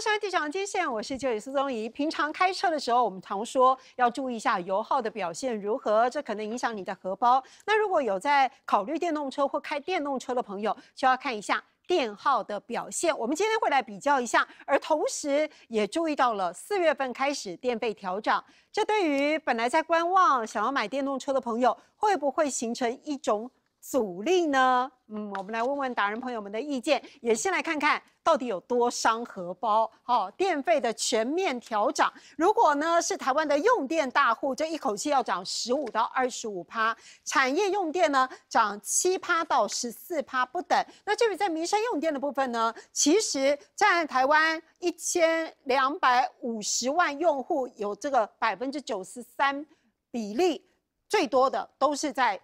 山地上接线，我是九点苏宗仪。平常开车的时候，我们常说要注意一下油耗的表现如何，这可能影响你的荷包。那如果有在考虑电动车或开电动车的朋友，就要看一下电耗的表现。我们今天会来比较一下，而同时也注意到了四月份开始电费调涨，这对于本来在观望想要买电动车的朋友，会不会形成一种？阻力呢？嗯，我们来问问达人朋友们的意见，也先来看看到底有多伤荷包。好，电费的全面调涨，如果呢是台湾的用电大户，这一口气要涨十五到二十五趴，产业用电呢涨七趴到十四趴不等。那至于在民生用电的部分呢，其实占台湾一千两百五十万用户有这个百分之九十三比例最多的都是在。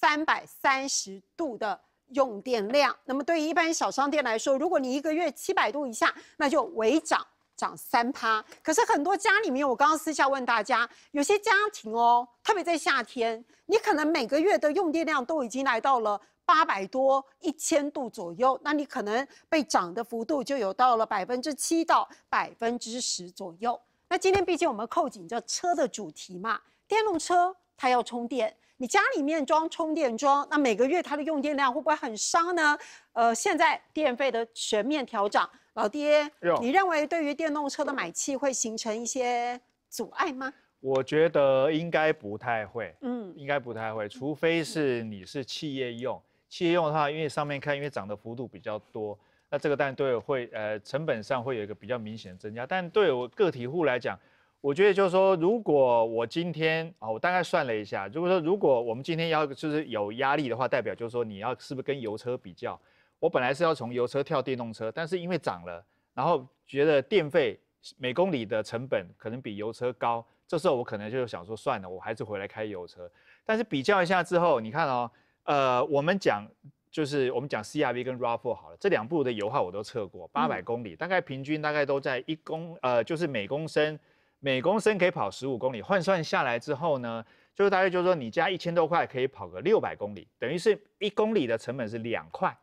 三百三十度的用电量，那么对于一般小商店来说，如果你一个月七百度以下，那就微涨，涨三趴。可是很多家里面，我刚刚私下问大家，有些家庭哦，特别在夏天，你可能每个月的用电量都已经来到了八百多、一千度左右，那你可能被涨的幅度就有到了百分之七到百分之十左右。那今天毕竟我们扣紧着车的主题嘛，电动车它要充电。你家里面装充电桩，那每个月它的用电量会不会很伤呢？呃，现在电费的全面调整，老爹，你认为对于电动车的买气会形成一些阻碍吗？我觉得应该不太会，嗯，应该不太会，除非是你是企业用，企业用的话，因为上面看因为涨的幅度比较多，那这个但对会，呃，成本上会有一个比较明显的增加，但对我个体户来讲。我觉得就是说，如果我今天啊，我大概算了一下，如果说如果我们今天要就是有压力的话，代表就是说你要是不是跟油车比较？我本来是要从油车跳电动车，但是因为涨了，然后觉得电费每公里的成本可能比油车高，这时候我可能就想说算了，我还是回来开油车。但是比较一下之后，你看哦，呃，我们讲就是我们讲 CRV 跟 Rav4 好了，这两部的油耗我都测过，八百公里大概平均大概都在一公呃就是每公升。每公升可以跑十五公里，换算下来之后呢，就是大概就是说，你加一千多块可以跑个六百公里，等于是一公里的成本是两块。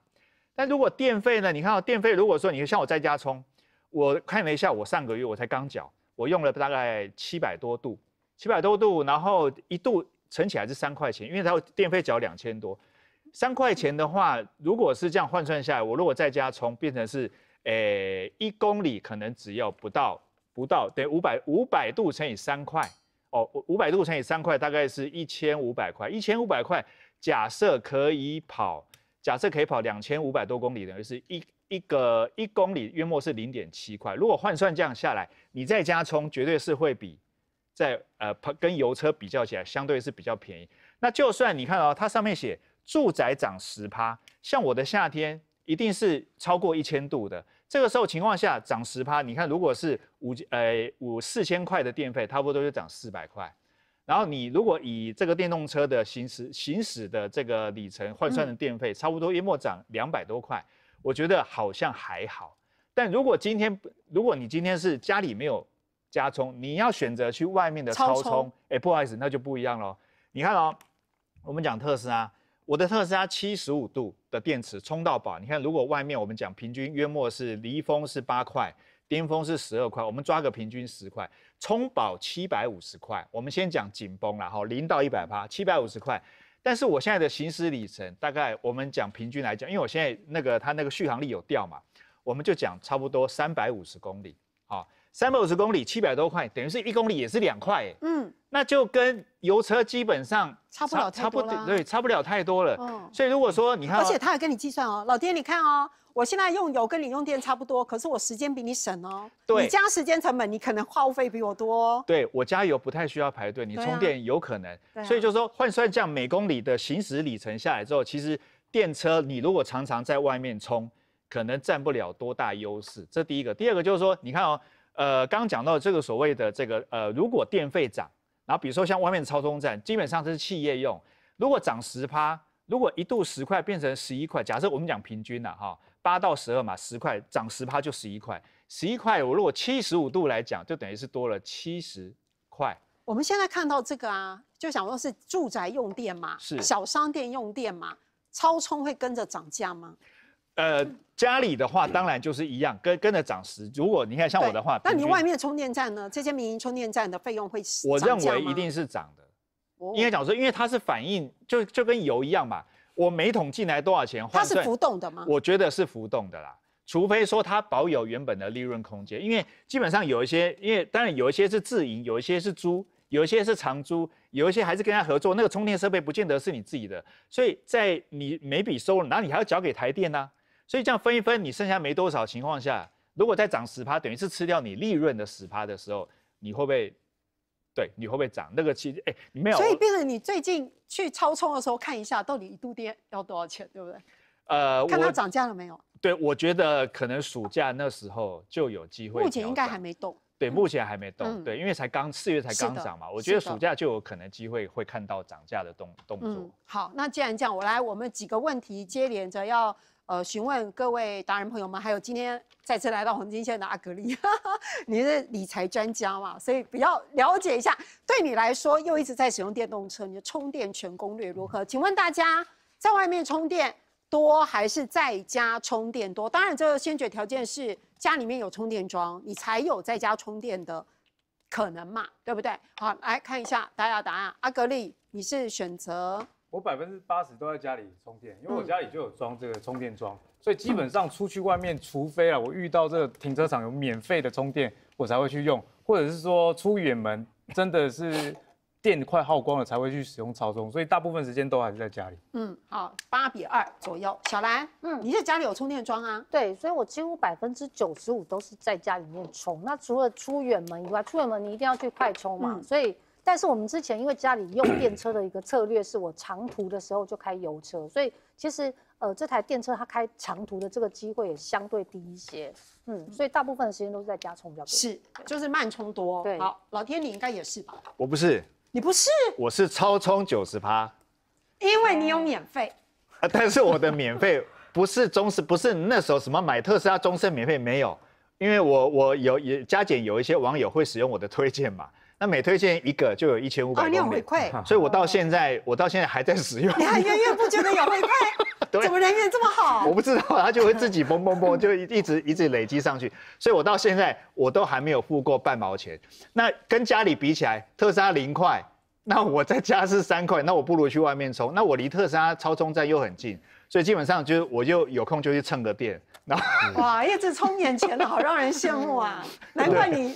但如果电费呢？你看到电费，如果说你像我在家充，我看了一下，我上个月我才刚缴，我用了大概七百多度，七百多度，然后一度乘起来是三块钱，因为它电费缴两千多，三块钱的话，如果是这样换算下来，我如果在家充，变成是，诶，一公里可能只要不到。不到，等于五百五百度乘以三块，哦，五百度乘以三块，大概是一千五百块。一千五百块，假设可以跑，假设可以跑两千五百多公里等于是一一个一公里约莫是零点七块。如果换算这样下来，你再加充，绝对是会比在呃跟油车比较起来，相对是比较便宜。那就算你看哦，它上面写住宅涨十趴，像我的夏天，一定是超过一千度的。这个时候情况下涨十趴，你看如果是五呃五四千块的电费，差不多就涨四百块，然后你如果以这个电动车的行驶行驶的这个里程换算的电费，差不多约莫涨两百多块，我觉得好像还好。但如果今天如果你今天是家里没有加充，你要选择去外面的超充，哎，不好意思，那就不一样咯。你看哦，我们讲特斯拉。我的特斯拉七十五度的电池充到饱，你看，如果外面我们讲平均约莫是离峰是八块，巅峰是十二块，我们抓个平均十块，充饱七百五十块。我们先讲紧绷了哈，零到一百八，七百五十块。但是我现在的行驶里程大概，我们讲平均来讲，因为我现在那个它那个续航力有掉嘛，我们就讲差不多三百五十公里，好。三百五十公里七百多块，等于是一公里也是两块，嗯，那就跟油车基本上差不了差不，对，差不了太多了。所以如果说你看，而且他还跟你计算哦，老爹，你看哦，我现在用油跟你用电差不多，可是我时间比你省哦。对，你加时间成本，你可能务费比我多。对，我加油不太需要排队，你充电有可能。所以就是说，换算这样每公里的行驶里程下来之后，其实电车你如果常常在外面充，可能占不了多大优势。这第一个，第二个就是说，你看哦。呃，刚刚讲到这个所谓的这个呃，如果电费涨，然后比如说像外面的超充站，基本上是企业用。如果涨十趴，如果一度十块变成十一块，假设我们讲平均了哈，八到十二嘛，十块涨十趴就十一块，十一块我如果七十五度来讲，就等于是多了七十块。我们现在看到这个啊，就想说，是住宅用电嘛，是小商店用电嘛，超充会跟着涨价吗？呃，家里的话当然就是一样，跟跟着涨十。如果你看像我的话，那你外面充电站呢？这些民营充电站的费用会我认为一定是涨的。应该讲说，因为它是反映，就就跟油一样嘛。我每桶进来多少钱？它是浮动的吗？我觉得是浮动的啦。除非说它保有原本的利润空间，因为基本上有一些，因为当然有一些是自营，有一些是租，有一些是长租，有一些还是跟人家合作。那个充电设备不见得是你自己的，所以在你每笔收入，然后你还要交给台电呢。所以这样分一分，你剩下没多少情况下，如果再涨十趴，等于是吃掉你利润的十趴的时候，你会不会？对，你会不会涨？那个其实，哎，没有。所以，变成你最近去超冲的时候，看一下到底一度跌要多少钱，对不对？呃，看它涨价了没有？对，我觉得可能暑假那时候就有机会。目前应该还没动。对，目前还没动，对，因为才刚四月才刚涨嘛，我觉得暑假就有可能机会会看到涨价的动动作。好，那既然这样，我来我们几个问题接连着要呃询问各位达人朋友们，还有今天再次来到黄金线的阿格丽，你 是理财专家嘛，所以比较了解一下，对你来说又一直在使用电动车，你的充电全攻略如何？请问大家在外面充电多还是在家充电多？当然，这个先决条件是。家里面有充电桩，你才有在家充电的可能嘛，对不对？好，来看一下大家的答案。阿格丽，你是选择？我百分之八十都在家里充电，因为我家里就有装这个充电桩，所以基本上出去外面，除非啊我遇到这个停车场有免费的充电，我才会去用，或者是说出远门，真的是。电快耗光了才会去使用超充，所以大部分时间都还是在家里。嗯，好，八比二左右。小兰，嗯，你是家里有充电桩啊？对，所以我几乎百分之九十五都是在家里面充。那除了出远门以外，出远门你一定要去快充嘛。所以，但是我们之前因为家里用电车的一个策略是我长途的时候就开油车，所以其实呃这台电车它开长途的这个机会也相对低一些。嗯，所以大部分的时间都是在家充比较多。是，就是慢充多。对，好，老天你应该也是吧？我不是。你不是，我是超充九十趴，因为你有免费，啊，但是我的免费不是终身，不是那时候什么买特斯拉终身免费没有，因为我我有也加减有一些网友会使用我的推荐嘛。那每推荐一个就有一千五百，块。你回馈，所以我到现在我到现在还在使用，你还远远不觉得有回馈。怎么人缘这么好？我不知道，它就会自己嘣嘣嘣，就一一直一直累积上去。所以我到现在我都还没有付过半毛钱。那跟家里比起来，特斯拉零块，那我在家是三块，那我不如去外面充。那我离特斯拉超充站又很近，所以基本上就是我就有空就去蹭个电。然后哇，一直充点钱的，好让人羡慕啊！难怪你。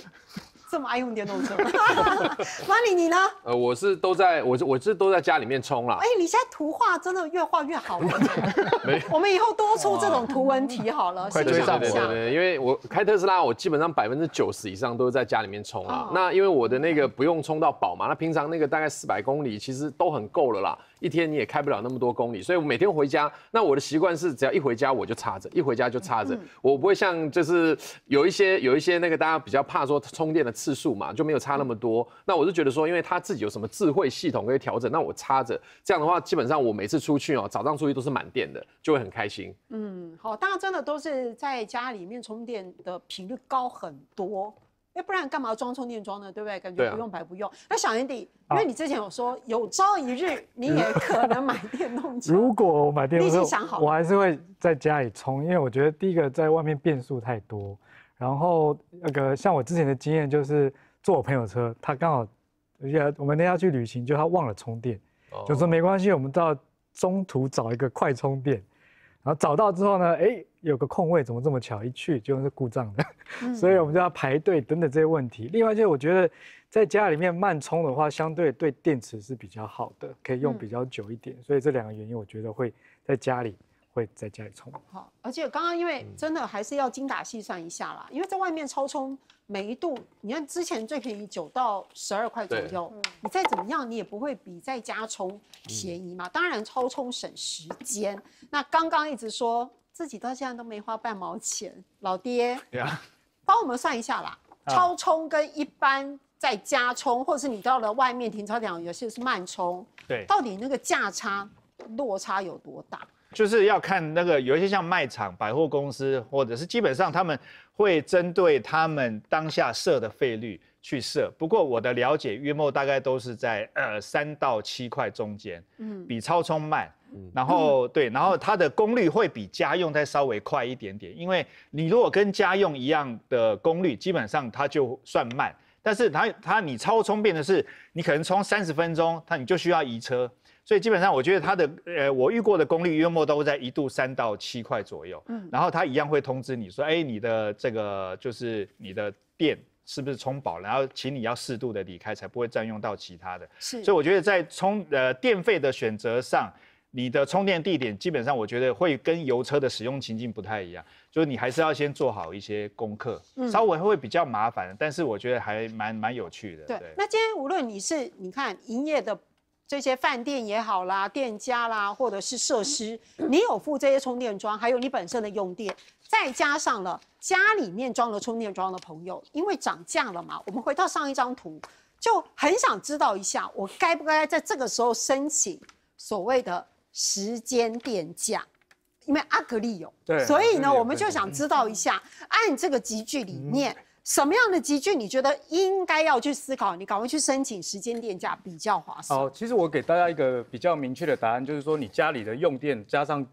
这么爱用电动车，马 里你呢？呃，我是都在我我是都在家里面充啦。哎，你现在图画真的越画越好了，没我们以后多出这种图文题好了，快追上我。对对对，因为我开特斯拉，我基本上百分之九十以上都是在家里面充啦。那因为我的那个不用充到饱嘛，那平常那个大概四百公里其实都很够了啦。一天你也开不了那么多公里，所以我每天回家，那我的习惯是，只要一回家我就插着，一回家就插着，我不会像就是有一些有一些那个大家比较怕说充电的次数嘛，就没有插那么多。那我是觉得说，因为它自己有什么智慧系统可以调整，那我插着，这样的话基本上我每次出去哦，早上出去都是满电的，就会很开心。嗯，好，大家真的都是在家里面充电的频率高很多。哎，不然干嘛装充电桩呢？对不对？感觉不用白不用。那小 Andy，因为你之前有说，有朝一日你也 可能买电动车，如果我买电动车，我还是会在家里充，因为我觉得第一个在外面变数太多，然后那个像我之前的经验就是坐我朋友车，他刚好，而且我们那天要去旅行，就他忘了充电，就说没关系，我们到中途找一个快充电。然后找到之后呢，哎，有个空位，怎么这么巧？一去就是故障的，所以我们就要排队等等这些问题。另外就是我觉得在家里面慢充的话，相对对电池是比较好的，可以用比较久一点。所以这两个原因，我觉得会在家里。在家里充好，而且刚刚因为真的还是要精打细算一下啦，因为在外面超充每一度，你看之前最便宜九到十二块左右，你再怎么样你也不会比在家充便宜嘛。当然超充省时间，那刚刚一直说自己到现在都没花半毛钱，老爹，帮我们算一下啦，超充跟一般在家充，或者是你到了外面停车场有些是慢充，对，到底那个价差落差有多大？就是要看那个，有一些像卖场、百货公司，或者是基本上他们会针对他们当下设的费率去设。不过我的了解，约莫大概都是在呃三到七块中间。嗯，比超充慢。然后对，然后它的功率会比家用再稍微快一点点，因为你如果跟家用一样的功率，基本上它就算慢。但是它它你超充变的是，你可能充三十分钟，它你就需要移车。所以基本上，我觉得它的，呃，我遇过的功率约莫都会在一度三到七块左右。嗯，然后它一样会通知你说，哎，你的这个就是你的电是不是充饱了？然后请你要适度的离开，才不会占用到其他的。是。所以我觉得在充，呃，电费的选择上，你的充电地点基本上我觉得会跟油车的使用情境不太一样，就是你还是要先做好一些功课，稍微会比较麻烦，但是我觉得还蛮蛮有趣的。对。那今天无论你是，你看营业的。这些饭店也好啦，店家啦，或者是设施，你有付这些充电桩，还有你本身的用电，再加上了家里面装了充电桩的朋友，因为涨价了嘛，我们回到上一张图，就很想知道一下，我该不该在这个时候申请所谓的时间电价？因为阿格利有，对，所以呢，我们就想知道一下，按这个集聚理念。什么样的集聚你觉得应该要去思考？你赶快去申请时间电价比较划算。哦，其实我给大家一个比较明确的答案，就是说你家里的用电加上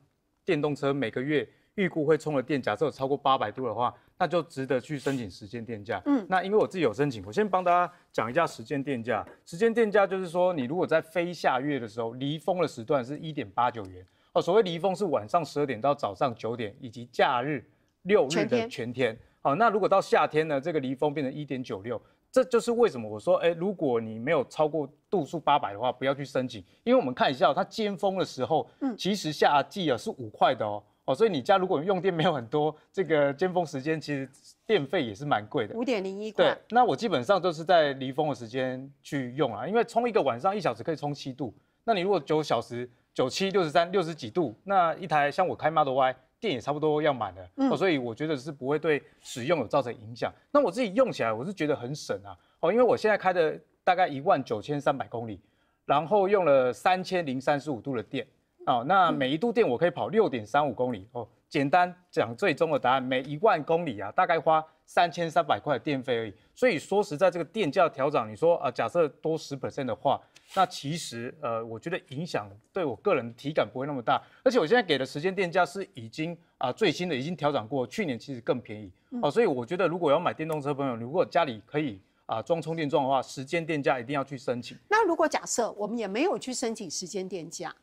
电动车每个月预估会充的电，假设有超过八百度的话，那就值得去申请时间电价。嗯，那因为我自己有申请，我先帮大家讲一下时间电价。时间电价就是说，你如果在非下月的时候，离峰的时段是一点八九元。哦，所谓离峰是晚上十二点到早上九点，以及假日六日的全天。好，那如果到夏天呢？这个离峰变成一点九六，这就是为什么我说，哎，如果你没有超过度数八百的话，不要去申请，因为我们看一下它尖峰的时候，嗯，其实夏季啊是五块的哦，哦，所以你家如果用电没有很多，这个尖峰时间其实电费也是蛮贵的，五点零一块。对，那我基本上都是在离峰的时间去用啊，因为充一个晚上一小时可以充七度，那你如果九小时九七六十三六十几度，那一台像我开 Model Y。电也差不多要满了，哦，所以我觉得是不会对使用有造成影响。那我自己用起来，我是觉得很省啊，哦，因为我现在开的大概一万九千三百公里，然后用了三千零三十五度的电，哦，那每一度电我可以跑六点三五公里，哦，简单讲最终的答案，每一万公里啊，大概花三千三百块的电费而已。所以说实在这个电价调整，你说啊，假设多十 percent 的话。那其实，呃，我觉得影响对我个人体感不会那么大，而且我现在给的时间电价是已经啊最新的，已经调整过，去年其实更便宜哦，所以我觉得如果要买电动车朋友，如果家里可以啊装充电桩的话，时间电价一定要去申请。那如果假设我们也没有去申请时间电价，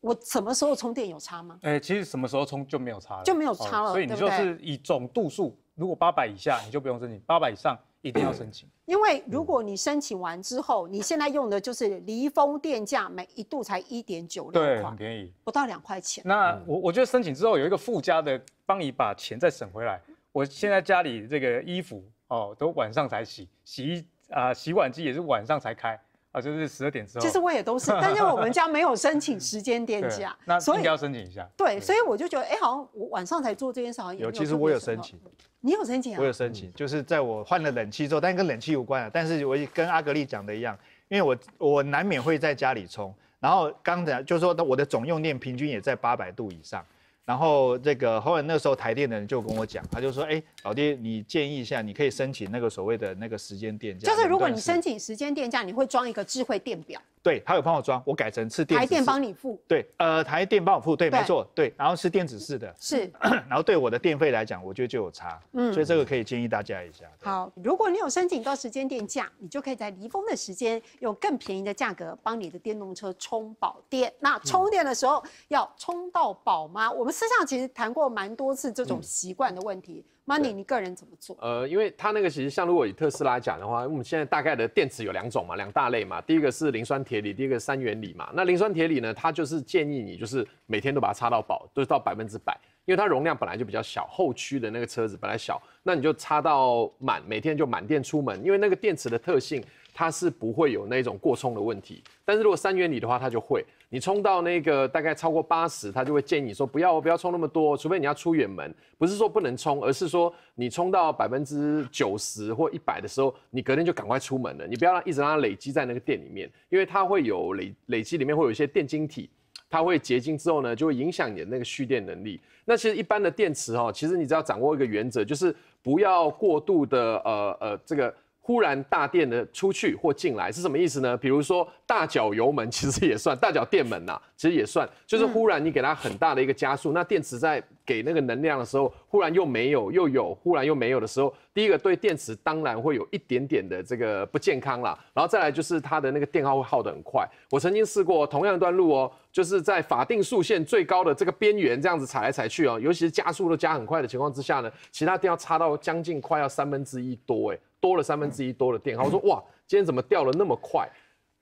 我什么时候充电有差吗？哎，其实什么时候充就没有差了，就没有差了，所以你就是以总度数。如果八百以下你就不用申请，八百以上一定要申请。因为如果你申请完之后，你现在用的就是离峰电价，每一度才一点九六块，很便宜，不到两块钱。那我我觉得申请之后有一个附加的，帮你把钱再省回来。我现在家里这个衣服哦，都晚上才洗，洗啊洗碗机也是晚上才开。啊，就是十二点之后。其实我也都是，但是我们家没有申请时间电 价，所以要申请一下。对，所以我就觉得，哎，好像我晚上才做这件事而已。有，其实我有申请。你有申请啊？我有申请，就是在我换了冷气之后，但跟冷气无关啊。但是我也跟阿格力讲的一样，因为我我难免会在家里冲，然后刚才就是说，我的总用电平均也在八百度以上。然后，这个后来那时候台电的人就跟我讲，他就说：“哎，老弟，你建议一下，你可以申请那个所谓的那个时间电价。”就是如果你申请时间电价，你会装一个智慧电表。对，他有帮我装，我改成是台电帮你付。对，呃，台电帮我付，对，没错，对，然后是电子式的。是。然后对我的电费来讲，我觉得就有差，嗯，所以这个可以建议大家一下。好，如果你有申请到时间电价，你就可以在离峰的时间用更便宜的价格帮你的电动车充饱电。那充电的时候要充到饱吗？我们私下其实谈过蛮多次这种习惯的问题。Money，你个人怎么做？呃，因为它那个其实像如果以特斯拉讲的话，我们现在大概的电池有两种嘛，两大类嘛。第一个是磷酸铁锂，第一个三元锂嘛。那磷酸铁锂呢，它就是建议你就是每天都把它插到饱，就是到百分之百，因为它容量本来就比较小。后驱的那个车子本来小，那你就插到满，每天就满电出门，因为那个电池的特性。它是不会有那种过充的问题，但是如果三元锂的话，它就会。你充到那个大概超过八十，它就会建议你说不要，不要充那么多，除非你要出远门。不是说不能充，而是说你充到百分之九十或一百的时候，你隔天就赶快出门了。你不要让一直让它累积在那个电里面，因为它会有累累积里面会有一些电晶体，它会结晶之后呢，就会影响你的那个蓄电能力。那其实一般的电池哦，其实你只要掌握一个原则，就是不要过度的呃呃这个。忽然大电的出去或进来是什么意思呢？比如说大脚油门 其实也算，大脚电门呐，其实也算，就是忽然你给它很大的一个加速，那电池在。给那个能量的时候，忽然又没有，又有，忽然又没有的时候，第一个对电池当然会有一点点的这个不健康啦。然后再来就是它的那个电耗会耗得很快。我曾经试过同样一段路哦，就是在法定速线最高的这个边缘这样子踩来踩去哦，尤其是加速都加很快的情况之下呢，其他电耗差到将近快要三分之一多，哎，多了三分之一多的电耗，我说哇，今天怎么掉了那么快？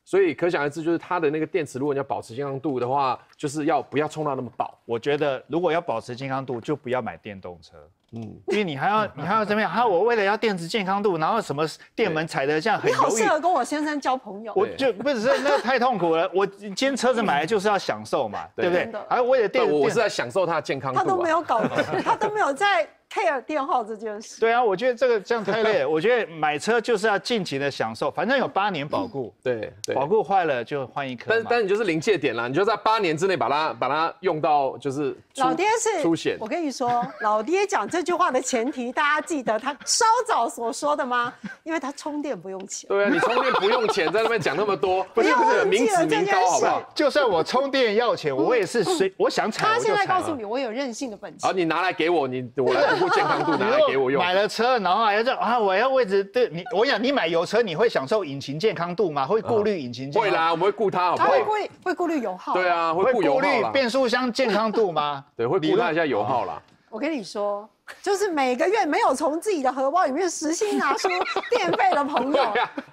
所以可想而知，就是它的那个电池，如果要保持健康度的话，就是要不要充到那么饱。我觉得，如果要保持健康度，就不要买电动车。嗯，因为你还要，你还要怎么样？还有我为了要电池健康度，然后什么电门踩的像很……你好适合跟我先生交朋友。我就不是那太痛苦了。我今天车子买来就是要享受嘛，对不对？还的。为了电，我是要享受它的健康度。他都没有搞，他都没有在。care 电耗这件事，对啊，我觉得这个这样太累。我觉得买车就是要尽情的享受，反正有八年保固，对，对，保固坏了就换一颗。但但你就是临界点了，你就在八年之内把它把它用到就是老爹是出险。我跟你说，老爹讲这句话的前提，大家记得他稍早所说的吗？因为他充电不用钱。对啊，你充电不用钱，在那边讲那么多，不是不是名指名刀好不好？就算我充电要钱，我也是随我想踩踩。他现在告诉你我有任性的本钱。好，你拿来给我，你我来。健康度 拿来给我用，买了车然后还要这啊，我要位置对你，我想你买油车你会享受引擎健康度吗？会顾虑引擎？健康会啦，我们会顾它。好？会会顾虑油耗？对啊，会顾虑变速箱健康度吗？对，会顾虑一下油耗啦。我跟你说。就是每个月没有从自己的荷包里面实心拿出电费的朋友，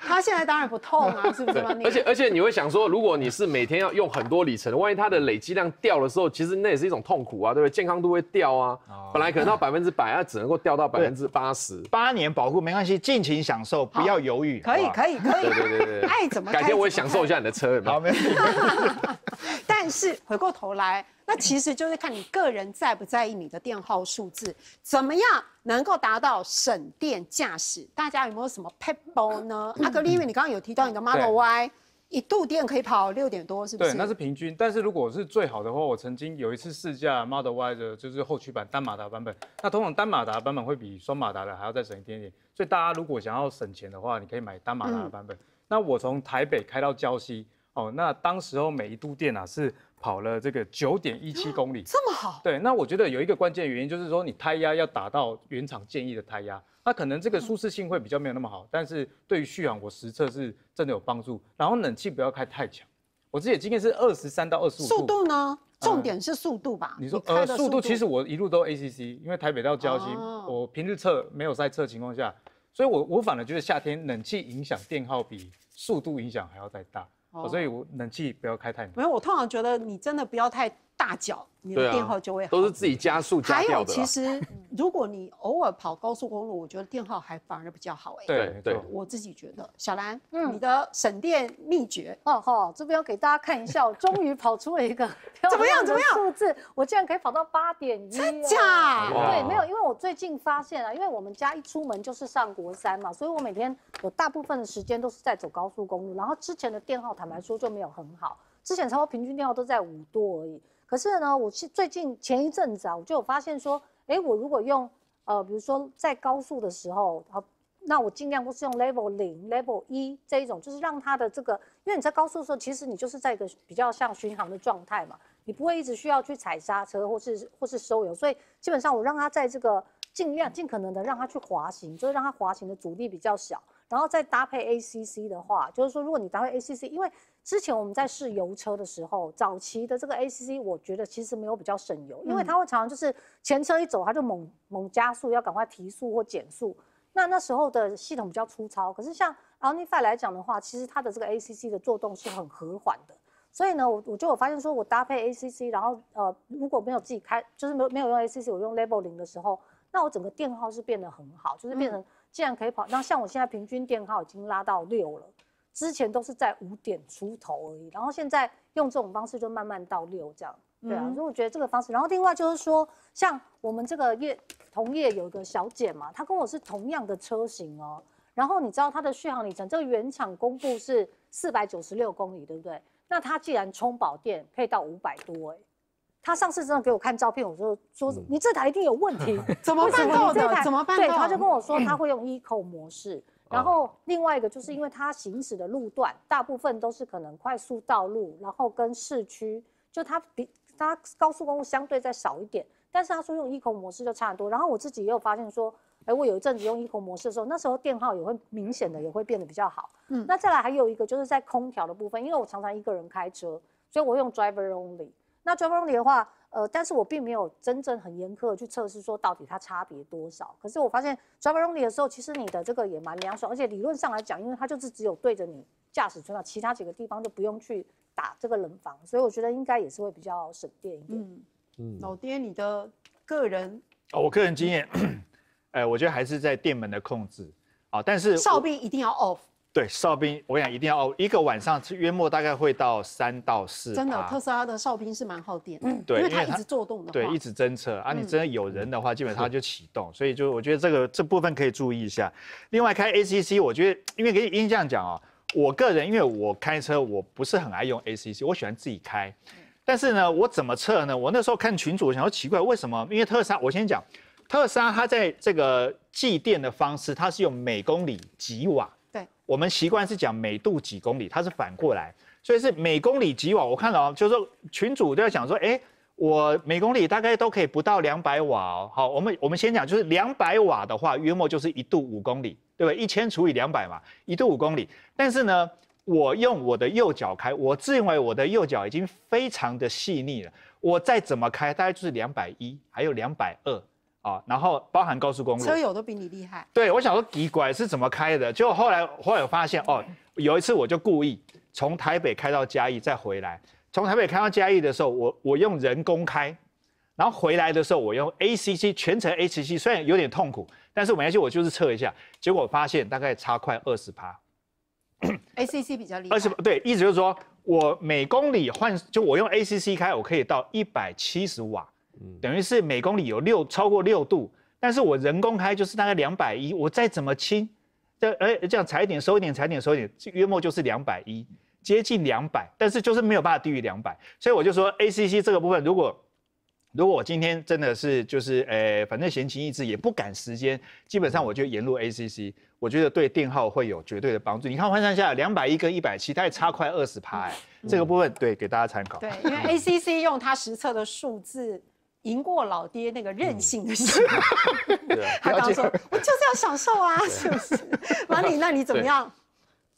他现在当然不痛啊，是不是而且而且你会想说，如果你是每天要用很多里程，万一它的累积量掉的时候，其实那也是一种痛苦啊，对不对？健康度会掉啊，本来可能到百分之百，它只能够掉到百分之八十。八年保护没关系，尽情享受，不要犹豫，可以可以可以，对对对对，爱怎么改天我也享受一下你的车，好没事。但是回过头来。那其实就是看你个人在不在意你的电耗数字，怎么样能够达到省电驾驶？大家有没有什么 Pebble 呢？阿格丽为你刚刚有提到你的 Model Y，一度电可以跑六点多，是不是？对，那是平均。但是如果是最好的话，我曾经有一次试驾 Model Y 的就是后驱版单马达版本。那通常单马达版本会比双马达的还要再省一点点。所以大家如果想要省钱的话，你可以买单马达版本。那我从台北开到礁溪，哦，那当时候每一度电啊是。跑了这个九点一七公里，这么好？对，那我觉得有一个关键原因就是说，你胎压要打到原厂建议的胎压，那可能这个舒适性会比较没有那么好，但是对于续航，我实测是真的有帮助。然后冷气不要开太强，我自己的经验是二十三到二十五速度呢？重点是速度吧？你说呃，速度其实我一路都 A C C，因为台北到交期，我平日测没有塞车情况下，所以我我反而觉得夏天冷气影响电耗比速度影响还要再大。所以冷气不要开太猛。没有，我通常觉得你真的不要太。大脚，你的电耗就会都是自己加速加掉的。还有，其实如果你偶尔跑高速公路，我觉得电耗还反而比较好诶。对对，我自己觉得，小兰，嗯，你的省电秘诀。哦吼，这边要给大家看一下，我终于跑出了一个 怎么样怎么样数字，我竟然可以跑到八点一。真的？对，没有，因为我最近发现啊，因为我们家一出门就是上国三嘛，所以我每天我大部分的时间都是在走高速公路，然后之前的电耗坦白说就没有很好，之前差不多平均电耗都在五多而已。可是呢，我是最近前一阵子啊，我就有发现说，哎，我如果用呃，比如说在高速的时候好，那我尽量不是用 level 零、level 一这一种，就是让它的这个，因为你在高速的时候，其实你就是在一个比较像巡航的状态嘛，你不会一直需要去踩刹车或是或是收油，所以基本上我让它在这个尽量尽可能的让它去滑行，就是让它滑行的阻力比较小，然后再搭配 ACC 的话，就是说如果你搭配 ACC，因为之前我们在试油车的时候，早期的这个 ACC 我觉得其实没有比较省油，因为它会常常就是前车一走，它就猛猛加速，要赶快提速或减速。那那时候的系统比较粗糙。可是像 o n i f i 来讲的话，其实它的这个 ACC 的做动是很和缓的。所以呢，我我就有发现说，我搭配 ACC，然后呃如果没有自己开，就是没有用 ACC，我用 Level 零的时候，那我整个电耗是变得很好，就是变成既然可以跑，那像我现在平均电耗已经拉到六了。之前都是在五点出头而已，然后现在用这种方式就慢慢到六这样，对啊。所以我觉得这个方式。然后另外就是说，像我们这个业同业有个小姐嘛，她跟我是同样的车型哦。然后你知道她的续航里程，这个原厂公布是四百九十六公里，对不对？那她既然充饱电以到五百多，哎，她上次真的给我看照片，我就说你这台一定有问题，怎么办？这台怎么办？对，她就跟我说她 会用 Eco 模式。然后另外一个就是因为它行驶的路段大部分都是可能快速道路，然后跟市区，就它比它高速公路相对再少一点。但是他说用 Eco 模式就差很多。然后我自己也有发现说，哎，我有一阵子用 Eco 模式的时候，那时候电耗也会明显的也会变得比较好。嗯，那再来还有一个就是在空调的部分，因为我常常一个人开车，所以我用 Driver Only。那 Driver Only 的话。呃，但是我并没有真正很严苛去测试，说到底它差别多少。可是我发现 driver only 的时候，其实你的这个也蛮凉爽，而且理论上来讲，因为它就是只有对着你驾驶车道，其他几个地方就不用去打这个人房，所以我觉得应该也是会比较省电一点。嗯老爹，你的个人哦，我个人经验，哎，我觉得还是在电门的控制啊，但是哨兵一定要 off。对哨兵，我想一定要哦，一个晚上约莫大概会到三到四。真的，特斯拉的哨兵是蛮耗电，嗯，因为它一直做动的，对，一直侦测啊，你真的有人的话，基本上就启动，所以就我觉得这个这部分可以注意一下。另外开 ACC，我觉得因为给这样讲啊，我个人因为我开车我不是很爱用 ACC，我喜欢自己开，但是呢，我怎么测呢？我那时候看群主，我想奇怪为什么？因为特斯拉，我先讲特斯拉，它在这个计电的方式，它是用每公里几瓦。我们习惯是讲每度几公里，它是反过来，所以是每公里几瓦。我看了哦，就是群主都在讲说，哎，我每公里大概都可以不到两百瓦哦。好，我们我们先讲就是两百瓦的话，约莫就是一度五公里，对不对？一千除以两百嘛，一度五公里。但是呢，我用我的右脚开，我自认为我的右脚已经非常的细腻了，我再怎么开，大概就是两百一，还有两百二。啊，然后包含高速公路，车友都比你厉害。对，我想说，奇怪是怎么开的？就后来后来有发现，哦，有一次我就故意从台北开到嘉义再回来。从台北开到嘉义的时候，我我用人工开，然后回来的时候我用 ACC 全程 ACC，虽然有点痛苦，但是没关系，我就是测一下，结果发现大概差快二十趴，ACC 比较厉害。二十对，意思就是说我每公里换，就我用 ACC 开，我可以到一百七十瓦。等于是每公里有六超过六度，但是我人工开就是大概两百一，我再怎么轻，这哎这样踩一点收一点踩一点收一点，约莫就是两百一，接近两百，但是就是没有办法低于两百，所以我就说 A C C 这个部分如果如果我今天真的是就是哎反正闲情逸致也不赶时间，基本上我就沿路 A C C 我觉得对电耗会有绝对的帮助。你看换算下两百一跟一百七，它也差快二十趴哎，这个部分对给大家参考。对，因为 A C C 用它实测的数字。赢过老爹那个任性的时候，他刚说：“我就是要享受啊，是不是？” 马里，那你怎么样？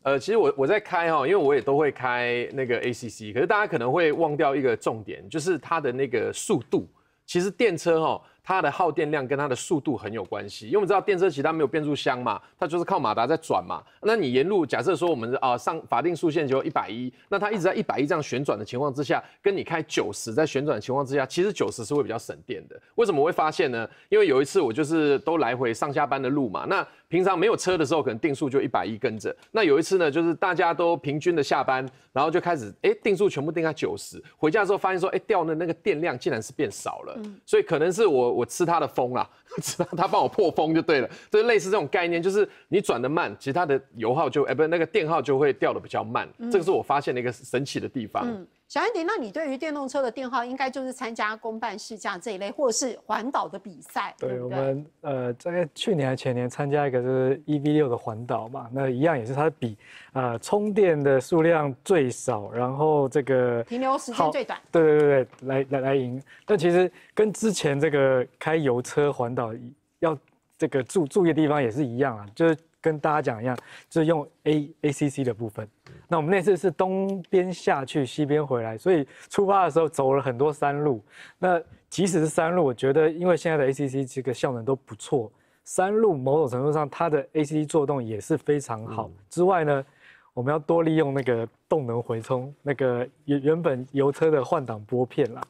呃，其实我我在开哈，因为我也都会开那个 ACC，可是大家可能会忘掉一个重点，就是它的那个速度。其实电车哈。它的耗电量跟它的速度很有关系，因为我们知道电车其实它没有变速箱嘛，它就是靠马达在转嘛。那你沿路假设说我们啊上法定速限就一百一，那它一直在一百一这样旋转的情况之下，跟你开九十在旋转情况之下，其实九十是会比较省电的。为什么会发现呢？因为有一次我就是都来回上下班的路嘛，那平常没有车的时候可能定速就一百一跟着，那有一次呢就是大家都平均的下班，然后就开始哎定速全部定在九十，回家的时候发现说哎掉的那个电量竟然是变少了，所以可能是我。我吃它的风啊，吃要它帮我破风就对了，就类似这种概念，就是你转的慢，其实它的油耗就，哎，不是那个电耗就会掉的比较慢，这个是我发现的一个神奇的地方。小安迪，那你对于电动车的电耗，应该就是参加公办试驾这一类，或者是环岛的比赛，对对？对，我们呃在去年还前年参加一个就是 E V 六的环岛嘛，那一样也是它比啊充电的数量最少，然后这个停留时间最短，对对对对，来来来赢。但其实跟之前这个开油车环岛要这个注注意的地方也是一样啊，就是。跟大家讲一样，就是用 A A C C 的部分。那我们那次是东边下去，西边回来，所以出发的时候走了很多山路。那即使是山路，我觉得因为现在的 A C C 这个效能都不错，山路某种程度上它的 A C C 做动也是非常好。之外呢，我们要多利用那个动能回充，那个原原本油车的换挡拨片啦，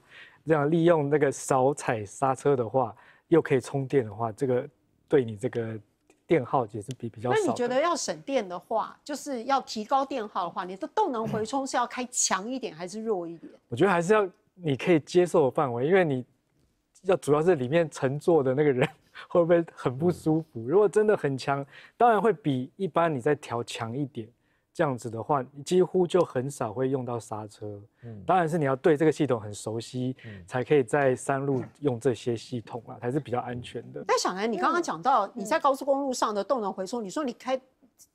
这样利用那个少踩刹车的话，又可以充电的话，这个对你这个。电耗也是比比较少。那你觉得要省电的话，就是要提高电耗的话，你的动能回充是要开强一点还是弱一点？我觉得还是要你可以接受的范围，因为你要主要是里面乘坐的那个人 会不会很不舒服？如果真的很强，当然会比一般你再调强一点。这样子的话，几乎就很少会用到刹车。嗯，当然是你要对这个系统很熟悉，才可以在山路用这些系统啊，才是比较安全的。那小兰，你刚刚讲到你在高速公路上的动能回收，你说你开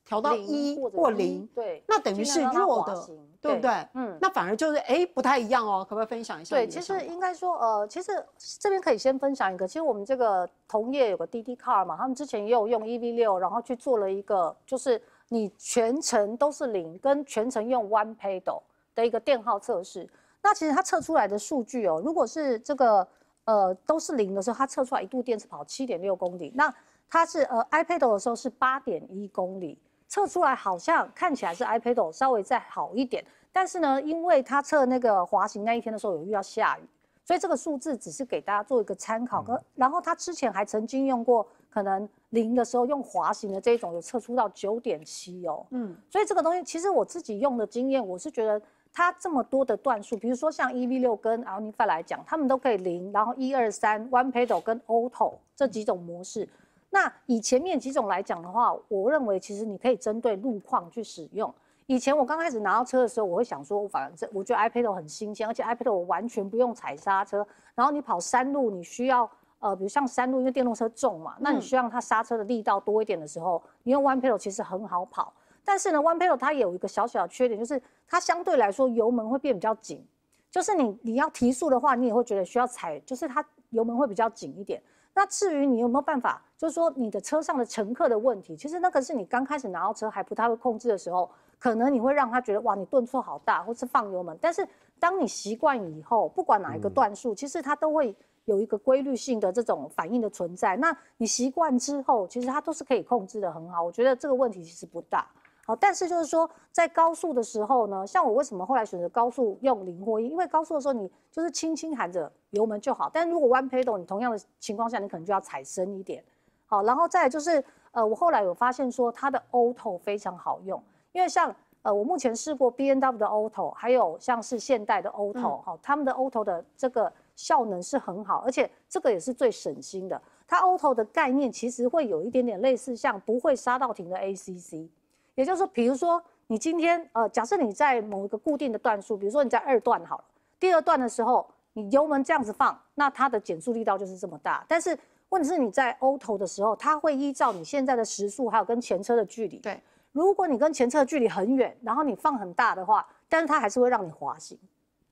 调到一或零，对，那等于是弱的，对不对？嗯，那反而就是哎不太一样哦，可不可以分享一下？对，其实应该说，呃，其实这边可以先分享一个，其实我们这个同业有个滴滴 car 嘛，他们之前也有用 EV6，然后去做了一个就是。你全程都是零，跟全程用 One Paddle 的一个电耗测试，那其实它测出来的数据哦，如果是这个呃都是零的时候，它测出来一度电是跑七点六公里，那它是呃 iPad 的时候是八点一公里，测出来好像看起来是 iPad 稍微再好一点，但是呢，因为它测那个滑行那一天的时候有遇到下雨，所以这个数字只是给大家做一个参考。而然后它之前还曾经用过。可能零的时候用滑行的这种有测出到九点七哦，嗯，所以这个东西其实我自己用的经验，我是觉得它这么多的段数，比如说像 E V 六跟 a l n i a 来讲，他们都可以零，然后一二三 One Pedal 跟 Auto 这几种模式。那以前面几种来讲的话，我认为其实你可以针对路况去使用。以前我刚开始拿到车的时候，我会想说，反正我觉得 i p a d 很新鲜，而且 i p a d 我完全不用踩刹车，然后你跑山路你需要。呃，比如像山路，因为电动车重嘛，那你需要它刹车的力道多一点的时候，你用 One pedal 其实很好跑。但是呢，One pedal 它有一个小小的缺点，就是它相对来说油门会变比较紧。就是你你要提速的话，你也会觉得需要踩，就是它油门会比较紧一点。那至于你有没有办法，就是说你的车上的乘客的问题，其实那个是你刚开始拿到车还不太会控制的时候，可能你会让他觉得哇，你顿挫好大，或是放油门。但是当你习惯以后，不管哪一个段数，其实它都会。有一个规律性的这种反应的存在，那你习惯之后，其实它都是可以控制的很好。我觉得这个问题其实不大，好，但是就是说在高速的时候呢，像我为什么后来选择高速用零或一？因为高速的时候你就是轻轻踩着油门就好，但如果弯 a l 你同样的情况下，你可能就要踩深一点，好，然后再就是呃，我后来有发现说它的 Outo 非常好用，因为像呃，我目前试过 B N W 的 Outo，还有像是现代的 Outo，好，他们的 Outo 的这个。效能是很好，而且这个也是最省心的。它 t 头的概念其实会有一点点类似，像不会刹到停的 ACC。也就是说，比如说你今天呃，假设你在某一个固定的段数，比如说你在二段好了，第二段的时候你油门这样子放，那它的减速力道就是这么大。但是问题是你在 t 头的时候，它会依照你现在的时速还有跟前车的距离。对，如果你跟前车的距离很远，然后你放很大的话，但是它还是会让你滑行。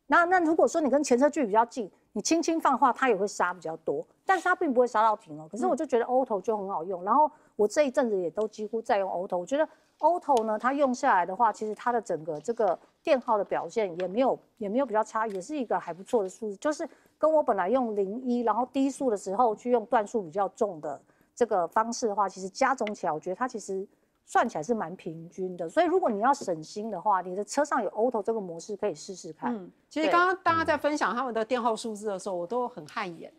那那如果说你跟前车距离比较近，你轻轻放的话，它也会杀比较多，但是它并不会杀到停哦。可是我就觉得 O 头就很好用，然后我这一阵子也都几乎在用 O 头。我觉得 O 头呢，它用下来的话，其实它的整个这个电耗的表现也没有也没有比较差，也是一个还不错的数字。就是跟我本来用零一，然后低速的时候去用段数比较重的这个方式的话，其实加总起来，我觉得它其实。算起来是蛮平均的，所以如果你要省心的话，你的车上有 Auto 这个模式可以试试看。嗯，其实刚刚大家在分享他们的电耗数字的时候，我都很汗颜，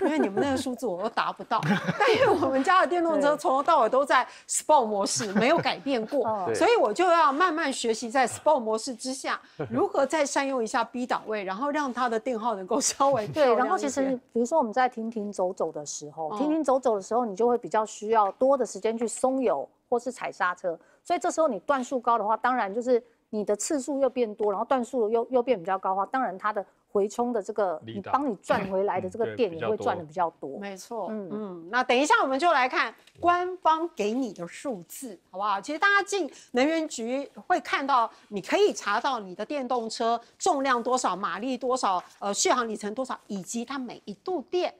因为你们那个数字我都达不到。但因为我们家的电动车从头到尾都在 Sport 模式，没有改变过，所以我就要慢慢学习在 Sport 模式之下如何再善用一下 B 档位，然后让它的电耗能够稍微对。然后其实比如说我们在停停走走的时候，停停走走的时候你就会比较需要多的时间去松油。或是踩刹车，所以这时候你段数高的话，当然就是你的次数又变多，然后段数又又变比较高的话，当然它的回充的这个你帮你赚回来的这个电也会赚的比较多。没错，嗯嗯，那等一下我们就来看官方给你的数字，好不好？其实大家进能源局会看到，你可以查到你的电动车重量多少、马力多少、呃续航里程多少，以及它每一度电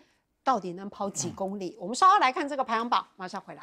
到底能跑几公里。我们稍微来看这个排行榜，马上回来。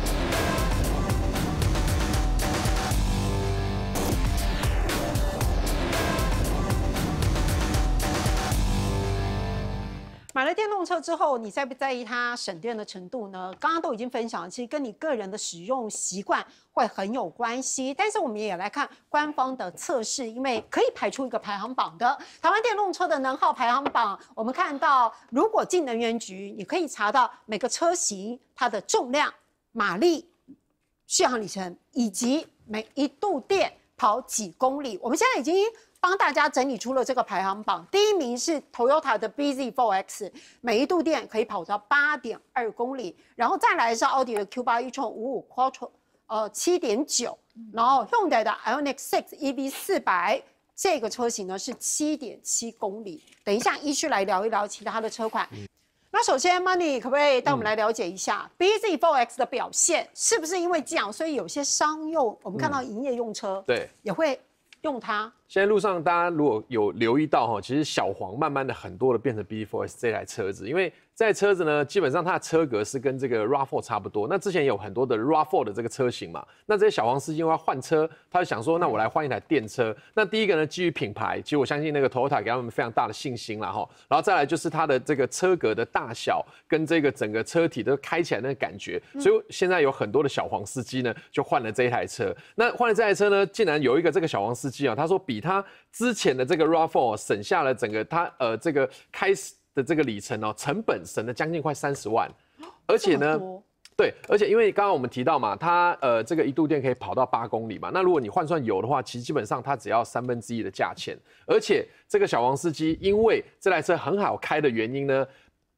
买了电动车之后，你在不在意它省电的程度呢？刚刚都已经分享了，其实跟你个人的使用习惯会很有关系。但是我们也来看官方的测试，因为可以排出一个排行榜的台湾电动车的能耗排行榜。我们看到，如果进能源局，你可以查到每个车型它的重量、马力、续航里程以及每一度电跑几公里。我们现在已经。帮大家整理出了这个排行榜，第一名是 Toyota 的 BZ4X，每一度电可以跑到八点二公里，然后再来是奥迪的 Q8 一创五五，呃七点九，然后 Hyundai 的 Ionic Six EV 四百这个车型呢是七点七公里。等一下，一续来聊一聊其他的车款。那首先，Money 可不可以带我们来了解一下 BZ4X 的表现？是不是因为这样，所以有些商用，我们看到营业用车对也会用它？现在路上大家如果有留意到哈，其实小黄慢慢的很多的变成 b e f o r 这台车子，因为这台车子呢，基本上它的车格是跟这个 RA4 差不多。那之前有很多的 RA4 的这个车型嘛，那这些小黄司机因为要换车，他就想说，那我来换一台电车。那第一个呢，基于品牌，其实我相信那个 TOYOTA 给他们非常大的信心了哈。然后再来就是它的这个车格的大小跟这个整个车体都开起来那个感觉，所以现在有很多的小黄司机呢就换了这一台车。那换了这台车呢，竟然有一个这个小黄司机啊，他说比。他之前的这个 Rav4 省下了整个他呃这个开始的这个里程哦，成本省了将近快三十万，而且呢，对，而且因为刚刚我们提到嘛，它呃这个一度电可以跑到八公里嘛，那如果你换算油的话，其实基本上它只要三分之一的价钱，而且这个小王司机因为这台车很好开的原因呢。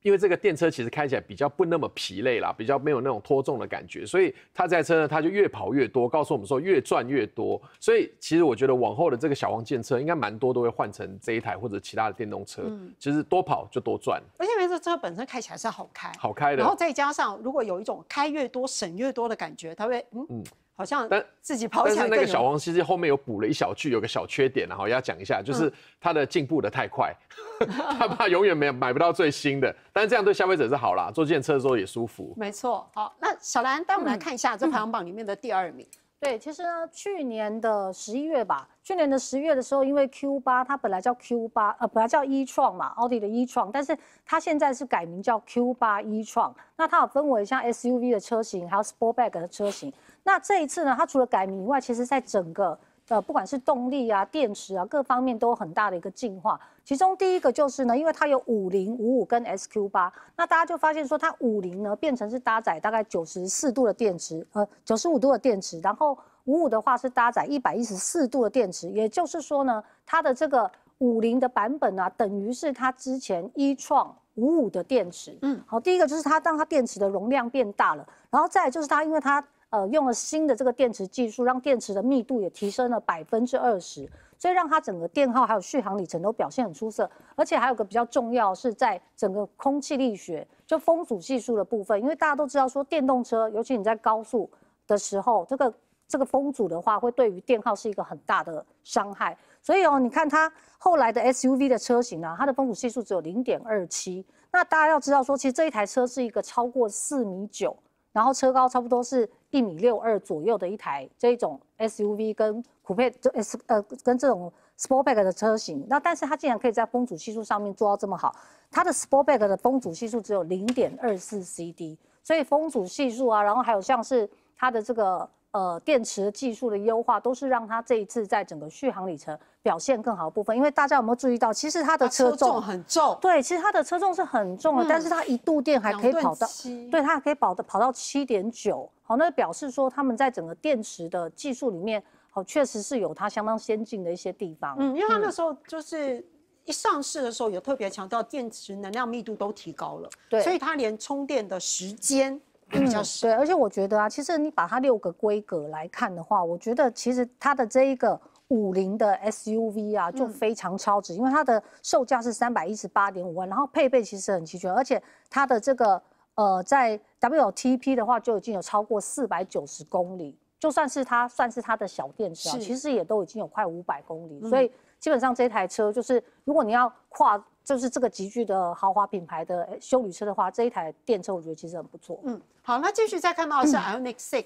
因为这个电车其实开起来比较不那么疲累啦，比较没有那种拖重的感觉，所以它这台车呢，它就越跑越多，告诉我们说越赚越多。所以其实我觉得往后的这个小黄见车应该蛮多都会换成这一台或者其他的电动车。嗯，其实多跑就多赚。而且没这车本身开起来是好开，好开的。然后再加上如果有一种开越多省越多的感觉，它会嗯。好像但自己跑，但是那个小黄其实后面有补了一小句，有个小缺点，然后要讲一下，就是它的进步的太快，他怕永远没买不到最新的。但是这样对消费者是好啦，坐电车的时候也舒服。没错，好，那小兰带我们来看一下这排行榜里面的第二名。对，其实去年的十一月吧，去年的十月的时候，因为 Q 八它本来叫 Q 八，呃，本来叫一创嘛，奥迪的一创，但是它现在是改名叫 Q 八一创。那它有分为像 SUV 的车型，还有 Sportback 的车型。那这一次呢，它除了改名以外，其实在整个呃，不管是动力啊、电池啊各方面都有很大的一个进化。其中第一个就是呢，因为它有五零、五五跟 S Q 八，那大家就发现说，它五零呢变成是搭载大概九十四度的电池，呃，九十五度的电池，然后五五的话是搭载一百一十四度的电池。也就是说呢，它的这个五零的版本呢，等于是它之前一创五五的电池。嗯，好，第一个就是它，让它电池的容量变大了，然后再就是它，因为它。呃，用了新的这个电池技术，让电池的密度也提升了百分之二十，所以让它整个电耗还有续航里程都表现很出色。而且还有个比较重要，是在整个空气力学就风阻系数的部分，因为大家都知道说电动车，尤其你在高速的时候，这个这个风阻的话会对于电耗是一个很大的伤害。所以哦，你看它后来的 SUV 的车型呢，它的风阻系数只有零点二七。那大家要知道说，其实这一台车是一个超过四米九，然后车高差不多是。一米六二左右的一台这种 SUV 跟酷配，就 S 呃跟这种 Sportback 的车型，那但是它竟然可以在风阻系数上面做到这么好，它的 Sportback 的风阻系数只有零点二四 CD，所以风阻系数啊，然后还有像是它的这个。呃，电池技术的优化都是让它这一次在整个续航里程表现更好的部分。因为大家有没有注意到，其实它的车重很重，对，其实它的车重是很重的，但是它一度电还可以跑到，对，它还可以跑的跑到七点九，好，那表示说他们在整个电池的技术里面，好，确实是有它相当先进的一些地方。嗯，因为它那时候就是一上市的时候有特别强调，电池能量密度都提高了，对，所以它连充电的时间。嗯，对，而且我觉得啊，其实你把它六个规格来看的话，我觉得其实它的这一个五菱的 SUV 啊，就非常超值，因为它的售价是三百一十八点五万，然后配备其实很齐全，而且它的这个呃，在 WTP 的话就已经有超过四百九十公里，就算是它算是它的小电池，啊，其实也都已经有快五百公里，所以基本上这台车就是如果你要跨。就是这个极具的豪华品牌的修旅车的话，这一台电车我觉得其实很不错。嗯，好，那继续再看到是 Ionic Six，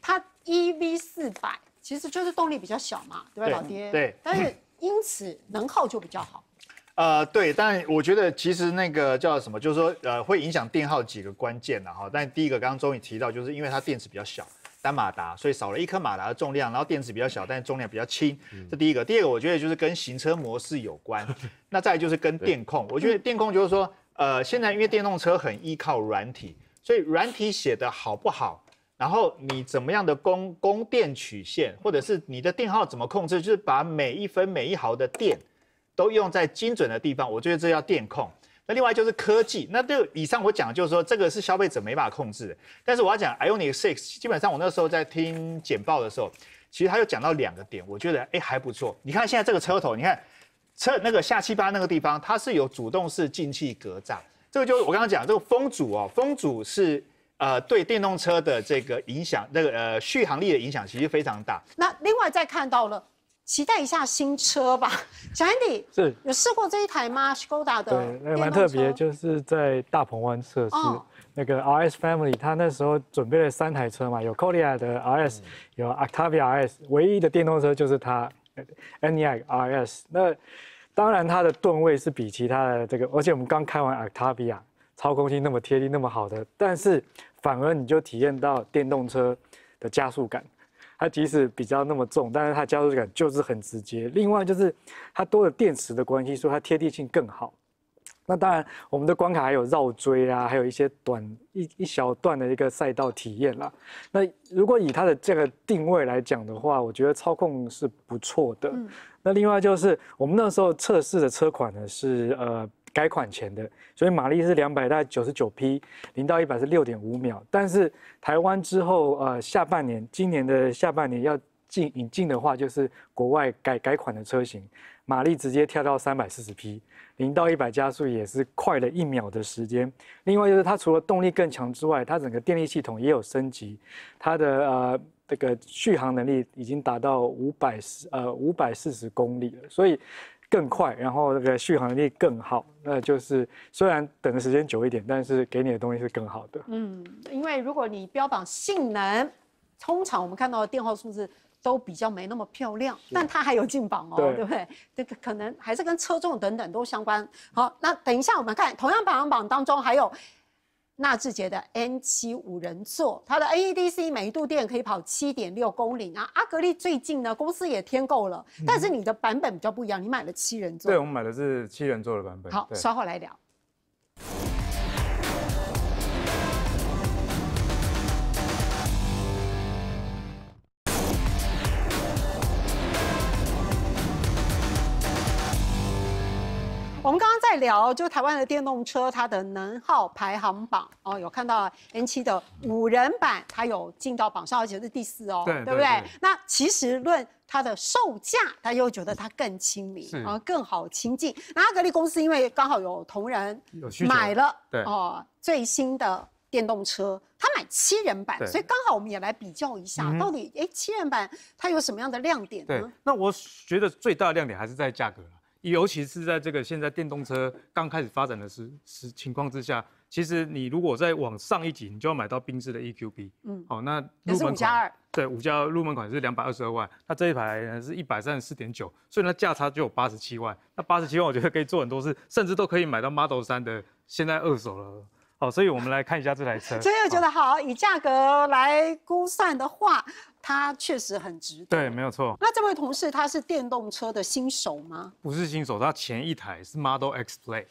它 EV 四百其实就是动力比较小嘛，对吧，老爹？对，但是因此能耗就比较好。呃，对，但我觉得其实那个叫什么，就是说呃，会影响电耗几个关键的哈。但第一个刚刚终于提到，就是因为它电池比较小。单马达，所以少了一颗马达的重量，然后电池比较小，但是重量比较轻，这第一个。第二个我觉得就是跟行车模式有关，那再就是跟电控。我觉得电控就是说，呃，现在因为电动车很依靠软体，所以软体写的好不好，然后你怎么样的供供电曲线，或者是你的电耗怎么控制，就是把每一分每一毫的电都用在精准的地方，我觉得这叫电控。那另外就是科技，那这以上我讲就是说这个是消费者没办法控制，的。但是我要讲 i o n i c Six 基本上我那时候在听简报的时候，其实他又讲到两个点，我觉得哎还不错。你看现在这个车头，你看车那个下七八那个地方，它是有主动式进气格栅，这个就是我刚刚讲这个风阻哦，风阻是呃对电动车的这个影响，那个呃续航力的影响其实非常大。那另外再看到了。期待一下新车吧，小 Andy。是，有试过这一台吗？Skoda 的对，蛮特别，就是在大鹏湾测试那个 RS Family，他那时候准备了三台车嘛，有 Kodia 的 RS，有 Octavia RS，唯一的电动车就是它 a n y a q RS。那当然它的吨位是比其他的这个，而且我们刚开完 Octavia，操控性那么贴地那么好的，但是反而你就体验到电动车的加速感。它即使比较那么重，但是它加速感就是很直接。另外就是它多了电池的关系，所以它贴地性更好。那当然，我们的关卡还有绕锥啊，还有一些短一一小段的一个赛道体验啦。那如果以它的这个定位来讲的话，我觉得操控是不错的。那另外就是我们那时候测试的车款呢是呃。改款前的，所以马力是两百，大概九十九匹，零到一百是六点五秒。但是台湾之后，呃，下半年，今年的下半年要进引进的话，就是国外改改款的车型，马力直接跳到三百四十匹，零到一百加速也是快了一秒的时间。另外就是它除了动力更强之外，它整个电力系统也有升级，它的呃这个续航能力已经达到五百四呃五百四十公里了，所以。更快，然后那个续航力更好，那就是虽然等的时间久一点，但是给你的东西是更好的。嗯，因为如果你标榜性能，通常我们看到的电耗数字都比较没那么漂亮，但它还有进榜哦，对不对？这个可能还是跟车重等等都相关。好，那等一下我们看，同样排行榜当中还有。纳智捷的 N 七五人座，它的 NEDC 每一度电可以跑七点六公里。啊，阿格力最近呢，公司也添购了，但是你的版本比较不一样，你买了七人座。对，我们买的是七人座的版本。好，稍后来聊。我们刚刚在聊，就台湾的电动车，它的能耗排行榜哦，有看到 N 七的五人版，它有进到榜上，而且是第四哦，对不对？那其实论它的售价，他又觉得它更亲民啊，更好亲近。那阿格力公司因为刚好有同仁买了，对哦，最新的电动车，他买七人版，所以刚好我们也来比较一下，到底哎七人版它有什么样的亮点呢？那我觉得最大的亮点还是在价格。尤其是在这个现在电动车刚开始发展的时时情况之下，其实你如果再往上一级，你就要买到缤智的 EQB。嗯，好，那入门五加二，对，五加入门款是两百二十二万，那这一排是一百三十四点九，所以呢价差就有八十七万。那八十七万，我觉得可以做很多事，甚至都可以买到 Model 三的现在二手了。好，所以我们来看一下这台车。所以我觉得，好以价格来估算的话，它确实很值得。对，没有错。那这位同事他是电动车的新手吗？不是新手，他前一台是 Model X Play，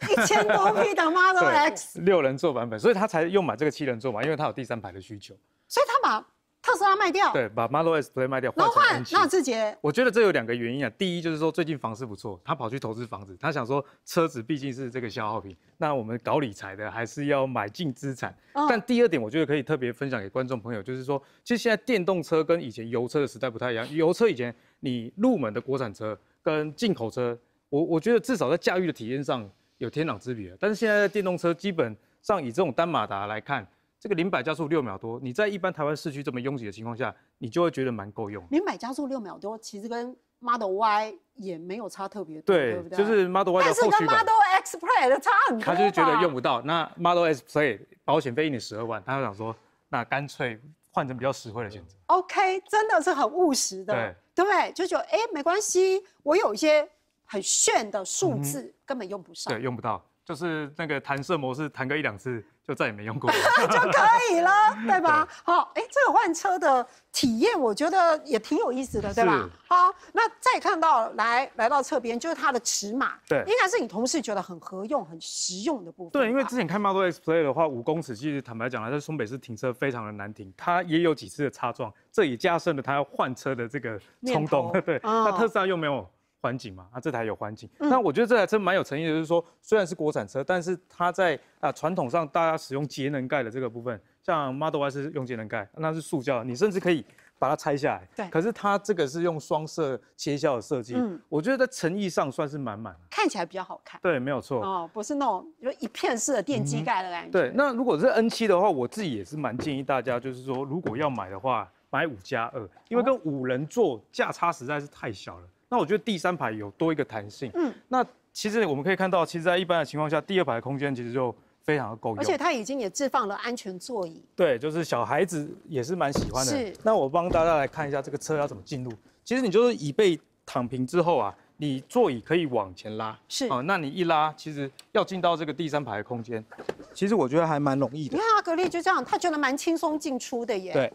一千多匹的 Model X 六人座版本，所以他才用买这个七人座嘛，因为他有第三排的需求。所以他把特斯拉卖掉，对，把 Model S p l a y 卖掉，然后换纳智捷。我觉得这有两个原因啊，第一就是说最近房市不错，他跑去投资房子，他想说车子毕竟是这个消耗品，那我们搞理财的还是要买进资产。但第二点，我觉得可以特别分享给观众朋友，就是说其实现在电动车跟以前油车的时代不太一样，油车以前你入门的国产车跟进口车，我我觉得至少在驾驭的体验上有天壤之别。但是现在的电动车基本上以这种单马达来看。这个零百加速六秒多，你在一般台湾市区这么拥挤的情况下，你就会觉得蛮够用。零百加速六秒多，其实跟 Model Y 也没有差特别多，对，就是 Model Y 的。但是跟 Model X Play 的差很多。他就是觉得用不到。那 Model X Play 保险费一年十二万，他就想说，那干脆换成比较实惠的选择。OK，真的是很务实的，对，对不对？就得哎，没关系，我有一些很炫的数字根本用不上，对，用不到，就是那个弹射模式弹个一两次。就再也没用过 就可以了，对吧？好，哎，这个换车的体验，我觉得也挺有意思的，对吧？好，那再看到来来到侧边，就是它的尺码，对，应该是你同事觉得很合用、很实用的部分。对，因为之前看 Model X Play 的话，五公尺，其实坦白讲在松北是停车非常的难停，它也有几次的擦撞，这也加深了他要换车的这个冲动。对，那特斯拉又没有。环境嘛，啊这台有环境，那我觉得这台车蛮有诚意的，就是说虽然是国产车，但是它在啊传统上大家使用节能盖的这个部分，像 Model Y 是用节能盖，那是塑胶，你甚至可以把它拆下来。对，可是它这个是用双色切削的设计，嗯，我觉得在诚意上算是满满。看起来比较好看。对，没有错。哦，不是那种就一片式的电机盖的感觉。对，那如果是 N 七的话，我自己也是蛮建议大家，就是说如果要买的话，买五加二，因为跟五人座价差实在是太小了。那我觉得第三排有多一个弹性。嗯，那其实我们可以看到，其实在一般的情况下，第二排的空间其实就非常的够用，而且它已经也置放了安全座椅。对，就是小孩子也是蛮喜欢的。是。那我帮大家来看一下这个车要怎么进入。其实你就是椅背躺平之后啊，你座椅可以往前拉。是啊，那你一拉，其实要进到这个第三排空间，其实我觉得还蛮容易的。你看格力就这样，他觉得蛮轻松进出的耶。对。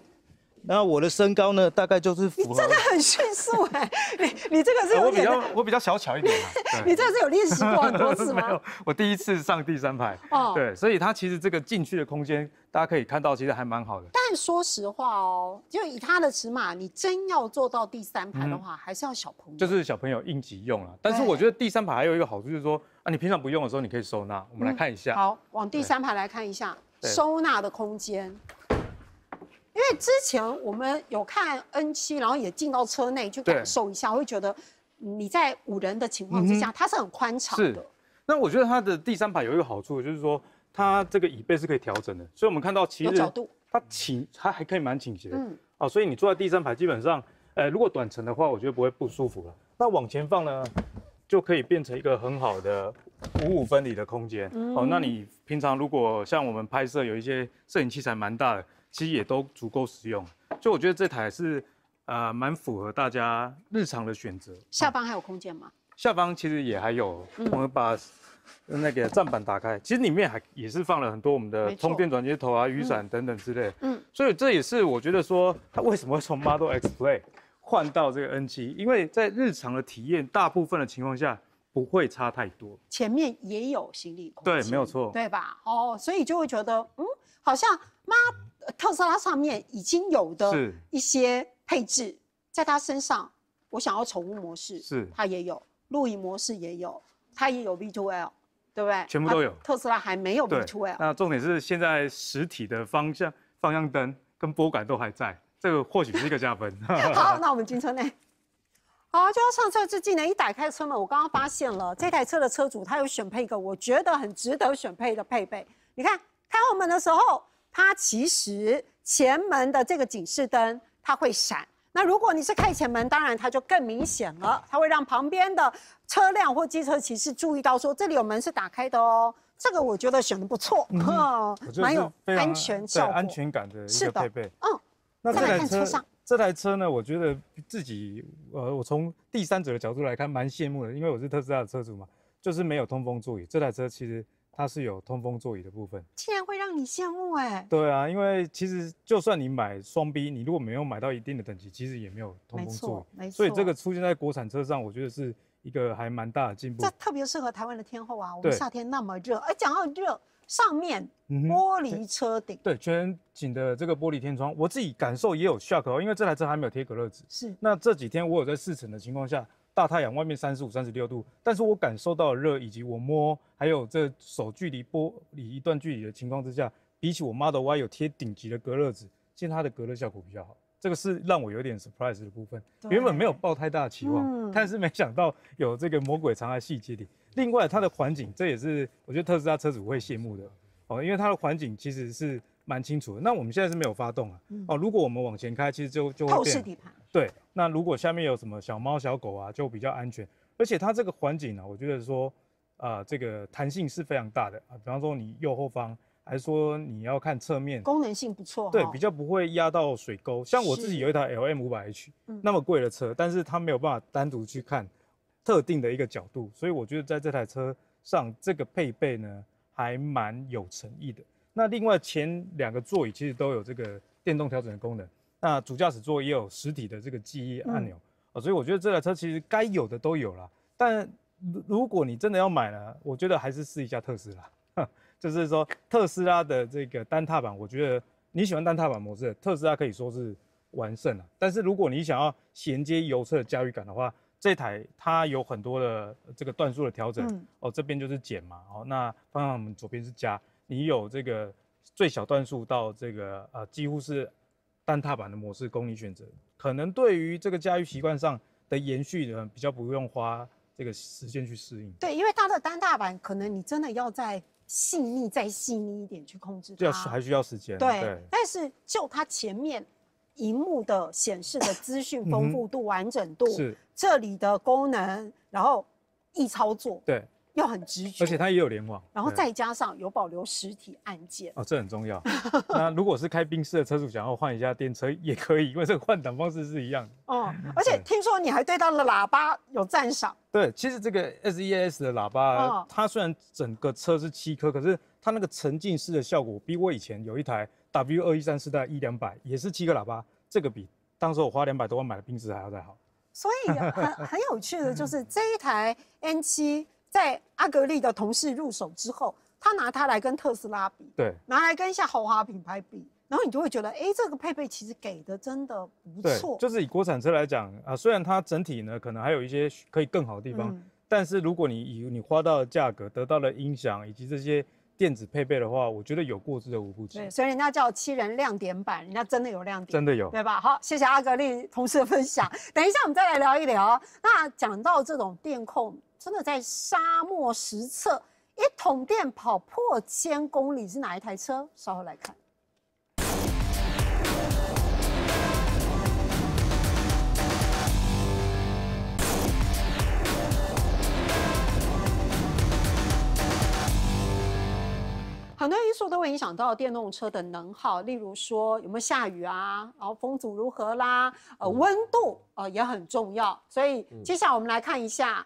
那我的身高呢，大概就是符合。真的很迅速哎，你你这个是我比较我比较小巧一点。你这个是有练习过很多次吗？我第一次上第三排哦，对，所以它其实这个进去的空间，大家可以看到，其实还蛮好的。但说实话哦，就以它的尺码，你真要坐到第三排的话，还是要小朋友。就是小朋友应急用啊，但是我觉得第三排还有一个好处就是说，啊，你平常不用的时候你可以收纳。我们来看一下。好，往第三排来看一下收纳的空间。因为之前我们有看 N 七，然后也进到车内去感受一下，会觉得你在五人的情况之下，它是很宽敞的。是。那我觉得它的第三排有一个好处，就是说它这个椅背是可以调整的，所以我们看到其实角度，它倾它还可以蛮倾斜。嗯。哦，所以你坐在第三排，基本上，呃，如果短程的话，我觉得不会不舒服了。那往前放呢，就可以变成一个很好的五五分离的空间。哦，那你平常如果像我们拍摄有一些摄影器材蛮大的。其实也都足够实用，所以我觉得这台是，呃，蛮符合大家日常的选择。下方还有空间吗？下方其实也还有，我们把那个站板打开，其实里面还也是放了很多我们的充电转接头啊、雨伞等等之类。嗯，所以这也是我觉得说，它为什么从 Model X Play 换到这个 N7，因为在日常的体验，大部分的情况下不会差太多。前面也有行李空间。对，没有错。对吧？哦，所以就会觉得，嗯，好像妈。特斯拉上面已经有的一些配置，在它身上，我想要宠物模式，是它也有，露营模式也有，它也有 V2L，对不对？全部都有。特斯拉还没有 V2L。那重点是现在实体的方向方向灯跟拨杆都还在，这个或许是一个加分。好，那我们进车内。好，就要上车这技呢，一打开车门，我刚刚发现了这台车的车主，他有选配一个我觉得很值得选配的配备。你看，开后门的时候。它其实前门的这个警示灯它会闪，那如果你是开前门，当然它就更明显了，它会让旁边的车辆或机车骑士注意到说这里有门是打开的哦。这个我觉得选的不错，嗯，蛮有安全效果、安全感的一个配备。嗯，那来看车这台车呢，我觉得自己呃，我从第三者的角度来看蛮羡慕的，因为我是特斯拉的车主嘛，就是没有通风座椅，这台车其实。它是有通风座椅的部分，竟然会让你羡慕哎！对啊，因为其实就算你买双 B，你如果没有买到一定的等级，其实也没有通风座。没错，所以这个出现在国产车上，我觉得是一个还蛮大的进步。这特别适合台湾的天候啊！我们夏天那么热，哎，讲到热，上面玻璃车顶，对，全景的这个玻璃天窗，我自己感受也有效果。因为这台车还没有贴隔热纸，是。那这几天我有在试乘的情况下。大太阳，外面三十五、三十六度，但是我感受到热，以及我摸，还有这手距离玻璃一段距离的情况之下，比起我妈的 Y 有贴顶级的隔热纸，其实它的隔热效果比较好，这个是让我有点 surprise 的部分。原本没有抱太大的期望，但是没想到有这个魔鬼藏在细节里。另外，它的环境，这也是我觉得特斯拉车主会羡慕的哦，因为它的环境其实是。蛮清楚的，那我们现在是没有发动啊。哦，如果我们往前开，其实就就后视底盘对。那如果下面有什么小猫小狗啊，就比较安全。而且它这个环境呢，我觉得说啊，这个弹性是非常大的啊。比方说你右后方，还是说你要看侧面，功能性不错，对，比较不会压到水沟。像我自己有一台 L M 五百 H，那么贵的车，但是它没有办法单独去看特定的一个角度，所以我觉得在这台车上这个配备呢，还蛮有诚意的。那另外前两个座椅其实都有这个电动调整的功能，那主驾驶座也有实体的这个记忆按钮啊，所以我觉得这台车其实该有的都有了。但如果你真的要买了，我觉得还是试一下特斯拉，就是说特斯拉的这个单踏板，我觉得你喜欢单踏板模式，特斯拉可以说是完胜了。但是如果你想要衔接油车的驾驭感的话，这台它有很多的这个段数的调整，哦这边就是减嘛，哦那方向我们左边是加。你有这个最小段数到这个呃，几乎是单踏板的模式供你选择，可能对于这个驾驭习惯上的延续，呢，比较不用花这个时间去适应。对，因为它的单踏板可能你真的要再细腻再细腻一点去控制它，还需要时间。对，但是就它前面荧幕的显示的资讯丰富度、完整度，是这里的功能，然后易操作。对。又很直觉，而且它也有联网，然后再加上有保留实体按键哦，这很重要。那如果是开宾士的车主想要换一下电车，也可以，因为这个换挡方式是一样的。哦，而且听说你还对它的喇叭有赞赏？对，其实这个 S E S 的喇叭，它虽然整个车是七颗，可是它那个沉浸式的效果，比我以前有一台 W 二一三四代一两百也是七个喇叭，这个比当时我花两百多万买的宾士还要再好。所以很很有趣的，就是这一台 N 七。在阿格丽的同事入手之后，他拿它来跟特斯拉比，对，拿来跟一下豪华品牌比，然后你就会觉得，哎，这个配备其实给的真的不错。就是以国产车来讲啊，虽然它整体呢可能还有一些可以更好的地方，但是如果你以你花到的价格得到的音响以及这些电子配备的话，我觉得有过之而无不及。所以人家叫七人亮点版，人家真的有亮点，真的有，对吧？好，谢谢阿格丽同事的分享。等一下我们再来聊一聊。那讲到这种电控。真的在沙漠实测，一桶电跑破千公里是哪一台车？稍后来看。很多因素都会影响到电动车的能耗，例如说有没有下雨啊，然后风阻如何啦，呃，温度呃也很重要。所以接下来我们来看一下。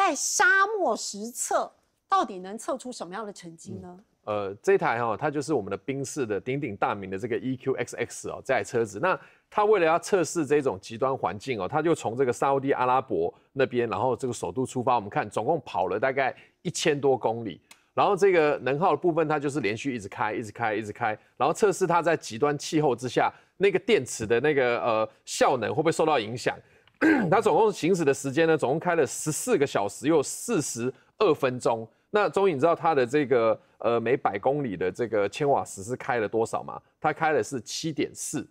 在沙漠实测，到底能测出什么样的成绩呢？呃，这台哈，它就是我们的宾士的鼎鼎大名的这个 EQXX 哦，台车子。那它为了要测试这种极端环境哦，它就从这个沙地阿拉伯那边，然后这个首都出发，我们看总共跑了大概一千多公里。然后这个能耗的部分，它就是连续一直开，一直开，一直开。然后测试它在极端气候之下，那个电池的那个呃效能会不会受到影响？它总共行驶的时间呢，总共开了十四个小时又四十二分钟。那终于你知道它的这个呃每百公里的这个千瓦时是开了多少吗？它开的是七点四，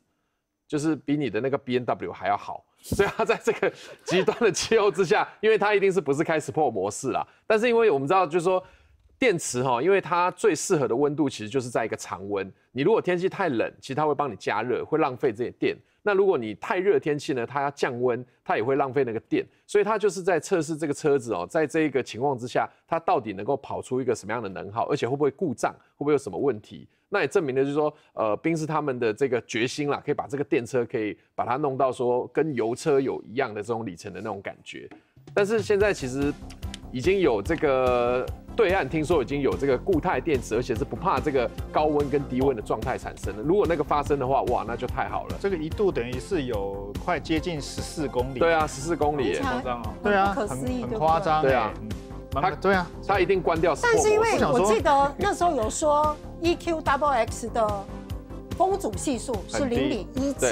就是比你的那个 B N W 还要好。所以它在这个极端的气候之下，因为它一定是不是开 s p p o r t 模式啦。但是因为我们知道，就是说电池哈，因为它最适合的温度其实就是在一个常温。你如果天气太冷，其实它会帮你加热，会浪费这些电。那如果你太热天气呢，它要降温，它也会浪费那个电，所以它就是在测试这个车子哦，在这一个情况之下，它到底能够跑出一个什么样的能耗，而且会不会故障，会不会有什么问题？那也证明了就是说，呃，冰是他们的这个决心啦，可以把这个电车可以把它弄到说跟油车有一样的这种里程的那种感觉，但是现在其实已经有这个。对岸听说已经有这个固态电池，而且是不怕这个高温跟低温的状态产生的。如果那个发生的话，哇，那就太好了。这个一度等于是有快接近十四公里。对啊，十四公里，夸张哦。对啊，很很夸张。对啊，他对啊，它一定关掉。但是因为我记得那时候有说，EQ Double X 的风阻系数是零点一级。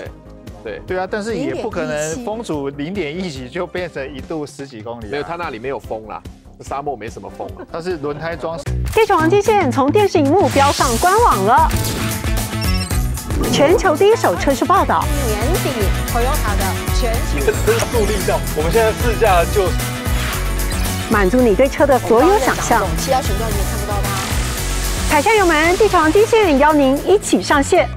对对啊，但是也不可能风阻零点一级就变成一度十几公里，没有，它那里没有风啦。沙漠没什么风，它是轮胎装。地球王金线从电视荧幕飙上官网了，全球第一手车市报道。年底 Toyota 的全景车速立项，我们现在试驾就满足你对车的所有想象。其他频道你也看不到它。踩下油门，地球王金线邀您一起上线。